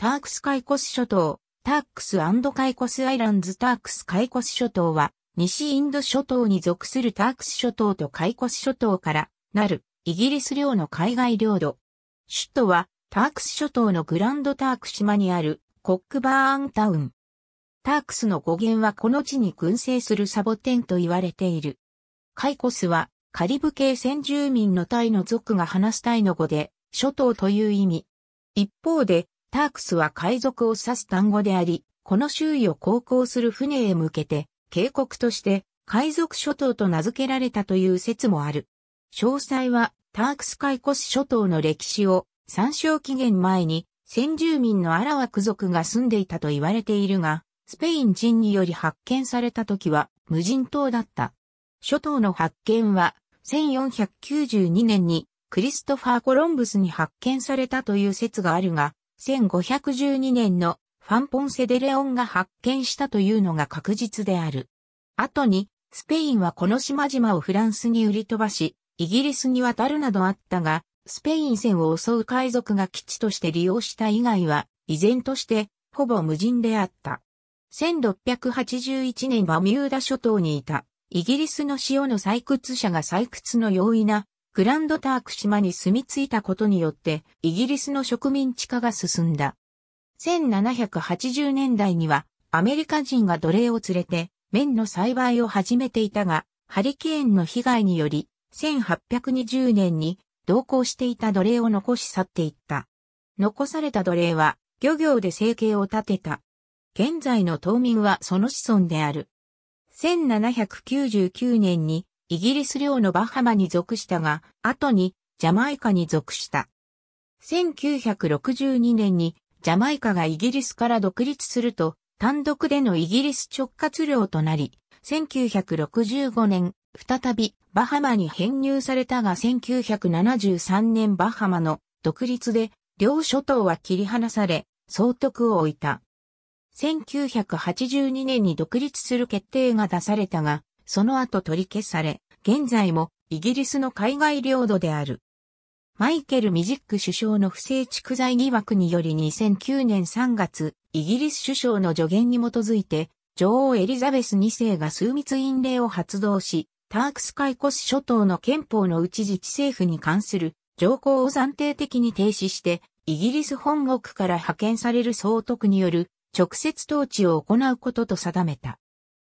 タークスカイコス諸島、タークスカイコスアイランズタークスカイコス諸島は、西インド諸島に属するタークス諸島とカイコス諸島からなるイギリス領の海外領土。首都はタークス諸島のグランドターク島にあるコックバーンタウン。タークスの語源はこの地に群生するサボテンと言われている。カイコスはカリブ系先住民のタイの族が話すタイの語で諸島という意味。一方でタークスは海賊を指す単語であり、この周囲を航行する船へ向けて、警告として、海賊諸島と名付けられたという説もある。詳細は、タークスカイコス諸島の歴史を、参照期限前に、先住民のアラワク族が住んでいたと言われているが、スペイン人により発見された時は、無人島だった。諸島の発見は、1492年に、クリストファー・コロンブスに発見されたという説があるが、1512年のファンポンセデレオンが発見したというのが確実である。後に、スペインはこの島々をフランスに売り飛ばし、イギリスに渡るなどあったが、スペイン船を襲う海賊が基地として利用した以外は、依然として、ほぼ無人であった。1681年バミューダ諸島にいた、イギリスの塩の採掘者が採掘の容易なグランドターク島に住み着いたことによって、イギリスの植民地化が進んだ。1780年代には、アメリカ人が奴隷を連れて、綿の栽培を始めていたが、ハリケーンの被害により、1820年に同行していた奴隷を残し去っていった。残された奴隷は、漁業で生計を立てた。現在の島民はその子孫である。1799年にイギリス領のバハマに属したが、後にジャマイカに属した。1962年にジャマイカがイギリスから独立すると、単独でのイギリス直轄領となり、1965年、再びバハマに編入されたが1973年バハマの独立で、両諸島は切り離され、総督を置いた。1982年に独立する決定が出されたが、その後取り消され、現在もイギリスの海外領土である。マイケル・ミジック首相の不正蓄財疑惑により2009年3月、イギリス首相の助言に基づいて、女王エリザベス2世が数密院令を発動し、タークスカイコス諸島の憲法のうち自治政府に関する条項を暫定的に停止して、イギリス本国から派遣される総督による直接統治を行うことと定めた。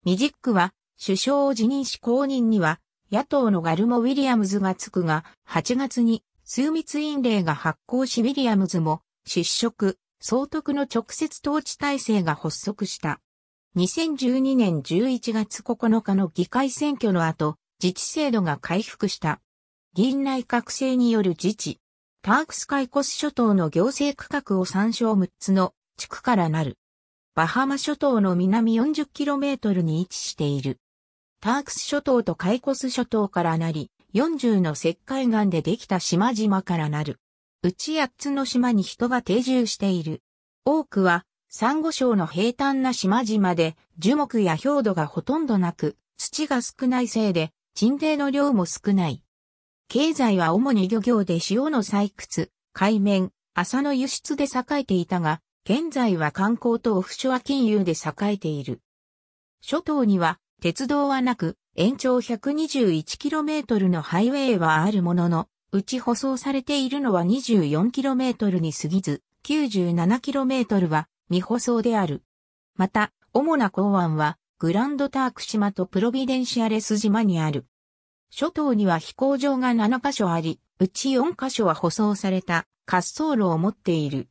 ミジックは首相を辞任し公認には、野党のガルモ・ウィリアムズがつくが、8月に枢密院令が発行しウィリアムズも失職、総督の直接統治体制が発足した。2012年11月9日の議会選挙の後、自治制度が回復した。議院内閣制による自治。タークスカイコス諸島の行政区画を参照6つの地区からなる。バハマ諸島の南 40km に位置している。タークス諸島とカイコス諸島からなり、40の石灰岩でできた島々からなる。うち8つの島に人が定住している。多くは、サンゴ礁の平坦な島々で、樹木や氷土がほとんどなく、土が少ないせいで、沈泥の量も少ない。経済は主に漁業で塩の採掘、海面、麻の輸出で栄えていたが、現在は観光とオフショア金融で栄えている。諸島には鉄道はなく、延長 121km のハイウェイはあるものの、うち舗装されているのは 24km に過ぎず、97km は未舗装である。また、主な港湾は、グランドターク島とプロビデンシアレス島にある。諸島には飛行場が7カ所あり、うち4カ所は舗装された滑走路を持っている。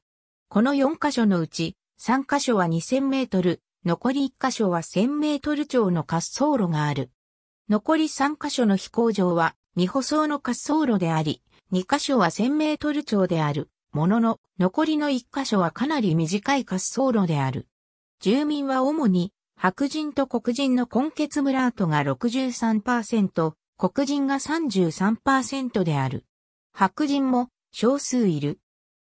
この4カ所のうち、3カ所は2000メートル、残り1箇所は1000メートル町の滑走路がある。残り3箇所の飛行場は未舗装の滑走路であり、2箇所は1000メートル町である。ものの、残りの1箇所はかなり短い滑走路である。住民は主に白人と黒人の根血村ラートが63%、黒人が33%である。白人も少数いる。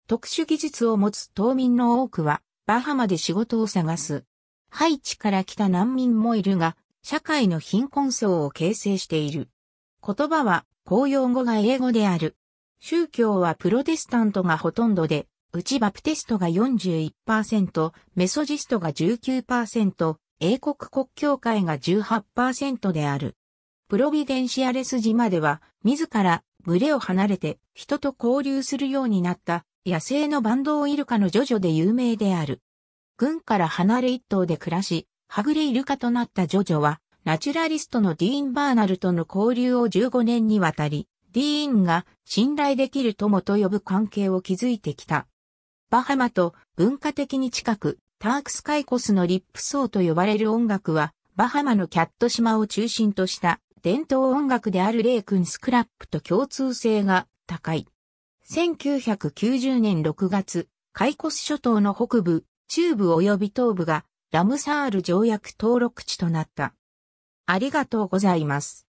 特殊技術を持つ島民の多くは、バハマで仕事を探す。ハイチから来た難民もいるが、社会の貧困層を形成している。言葉は公用語が英語である。宗教はプロテスタントがほとんどで、うちバプテストが41%、メソジストが19%、英国国教会が18%である。プロビデンシアレス島では、自ら群れを離れて人と交流するようになった野生のバンドウイルカのジョジョで有名である。軍から離れ一頭で暮らし、はぐれイルカとなったジョジョは、ナチュラリストのディーン・バーナルとの交流を15年にわたり、ディーンが信頼できる友と呼ぶ関係を築いてきた。バハマと文化的に近く、タークスカイコスのリップソーと呼ばれる音楽は、バハマのキャット島を中心とした伝統音楽であるレイ君スクラップと共通性が高い。1990年6月、カイコス諸島の北部、中部及び東部がラムサール条約登録地となった。ありがとうございます。